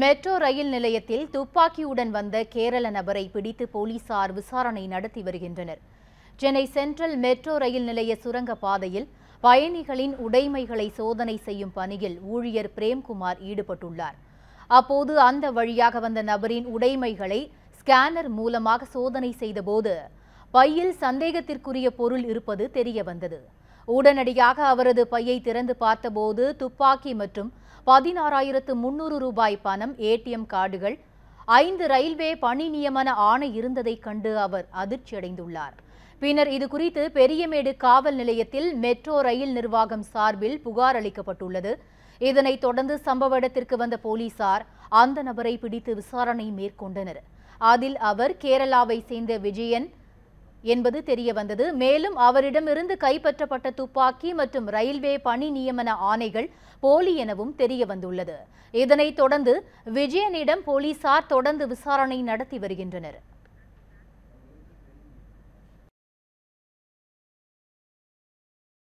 metro rail நிலையத்தில் துப்பாக்கியுடன் வந்த கேரள நபரை பிடித்து போலீசார் விசாரணை நடத்தி வருகின்றனர் சென்னை சென்ட்ரல் மெட்ரோ ரயில் நிலைய சுரங்க பாதையில் பயணிகளின் உடைமைகளை சோதனை செய்யும் பணியில் ஊழியர் பிரேம்குமார் ஈடுபட்டுள்ளார் அப்போது அந்த வழியாக வந்த நபரின் உடைமைகளை ஸ்கேனர் மூலமாக சோதனை செய்தபோது பையில் சந்தேகத்திற்குரிய பொருள் இருப்பது தெரியவந்தது உடனடியாக அவரது பையை திறந்து பார்த்தபோது துப்பாக்கி மற்றும் பதினாறாயிரத்து முன்னூறு ரூபாய் பணம் ஏடிஎம் கார்டுகள் ஐந்து ரயில்வே பணி நியமன ஆணை இருந்ததைக் கண்டு அவர் அதிர்ச்சியடைந்துள்ளார் பின்னர் இதுகுறித்து பெரியமேடு காவல் நிலையத்தில் மெட்ரோ ரயில் நிர்வாகம் சார்பில் புகார் அளிக்கப்பட்டுள்ளது இதனைத் தொடர்ந்து சம்பவ இடத்திற்கு வந்த போலீசார் அந்த நபரை பிடித்து விசாரணை மேற்கொண்டனர் அதில் அவர் கேரளாவை சேர்ந்த விஜயன் என்பது தெரியவந்தது மேலும் அவரிடமிருந்து கைப்பற்றப்பட்ட துப்பாக்கி மற்றும் ரயில்வே பணி நியமன ஆணைகள் போலி எனவும் தெரிய வந்துள்ளது இதனைத் தொடர்ந்து விஜயனிடம் போலீசார் தொடர்ந்து விசாரணை நடத்தி வருகின்றனர்